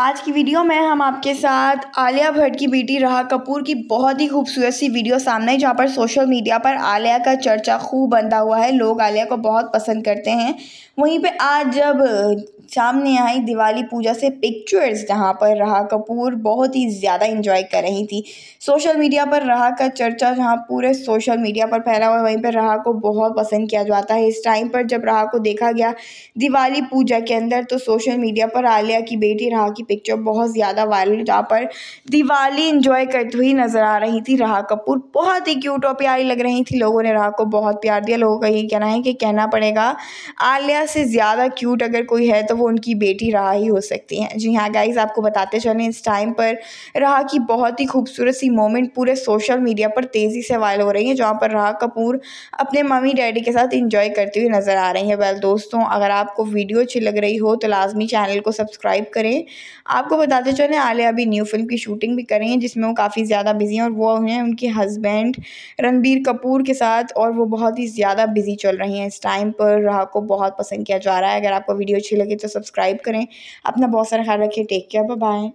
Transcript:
आज की वीडियो में हम आपके साथ आलिया भट्ट की बेटी राह कपूर की बहुत ही खूबसूरत सी वीडियो सामने जहाँ पर सोशल मीडिया पर आलिया का चर्चा खूब बंधा हुआ है लोग आलिया को बहुत पसंद करते हैं वहीं पे आज जब सामने आई दिवाली पूजा से पिक्चर्स जहाँ पर रहा कपूर बहुत ही ज़्यादा इंजॉय कर रही थी सोशल मीडिया पर रहा का चर्चा जहाँ पूरे सोशल मीडिया पर फैला हुआ वहीं पर रहा को बहुत पसंद किया जाता है इस टाइम पर जब रहा को देखा गया दिवाली पूजा के अंदर तो सोशल मीडिया पर आलिया की बेटी रहा की पिक्चर बहुत ज़्यादा वायरल जहाँ पर दिवाली इंजॉय करती हुई नज़र आ रही थी रहा कपूर बहुत ही क्यूट और प्यारी लग रही थी लोगों ने रहा को बहुत प्यार दिया लोगों का ये कहना है कि कहना पड़ेगा आलिया से ज़्यादा क्यूट अगर कोई है तो वो उनकी बेटी राह ही हो सकती हैं जी हाँ गाइज़ आपको बताते चलें इस टाइम पर राह की बहुत ही खूबसूरत सी मोमेंट पूरे सोशल मीडिया पर तेज़ी से वायरल हो रही है जहाँ पर राह कपूर अपने मम्मी डैडी के साथ इंजॉय करती हुई नज़र आ रही है वेल दोस्तों अगर आपको वीडियो अच्छी लग रही हो तो लाजमी चैनल को सब्सक्राइब करें आपको बताते चलें आलिया अभी न्यू फिल्म की शूटिंग भी करें जिसमें वो काफ़ी ज़्यादा बिजी हैं और वो हैं उनके हस्बैंड रणबीर कपूर के साथ और वो बहुत ही ज़्यादा बिजी चल रही हैं इस टाइम पर राह को बहुत पसंद किया जा रहा है अगर आपको वीडियो अच्छी लगे तो सब्सक्राइब करें अपना बहुत सारा ख्याल रखिए टेक केयर बाय